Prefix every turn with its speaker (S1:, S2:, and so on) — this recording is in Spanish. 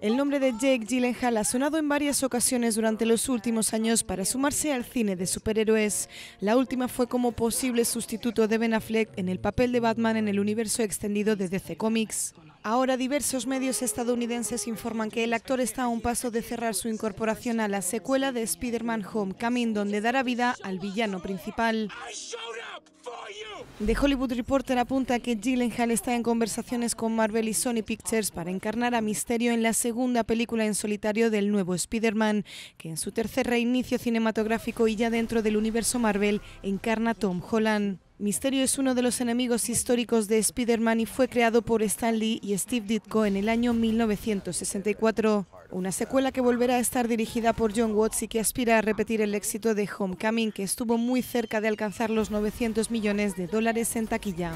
S1: El nombre de Jake Gyllenhaal ha sonado en varias ocasiones durante los últimos años para sumarse al cine de superhéroes. La última fue como posible sustituto de Ben Affleck en el papel de Batman en el universo extendido de DC Comics. Ahora diversos medios estadounidenses informan que el actor está a un paso de cerrar su incorporación a la secuela de Spider-Man Homecoming, donde dará vida al villano principal. The Hollywood Reporter apunta que Gyllenhaal está en conversaciones con Marvel y Sony Pictures para encarnar a Misterio en la segunda película en solitario del nuevo Spider-Man, que en su tercer reinicio cinematográfico y ya dentro del universo Marvel encarna Tom Holland. Misterio es uno de los enemigos históricos de Spider-Man y fue creado por Stan Lee y Steve Ditko en el año 1964. Una secuela que volverá a estar dirigida por John Watts y que aspira a repetir el éxito de Homecoming, que estuvo muy cerca de alcanzar los 900 millones de dólares en taquilla.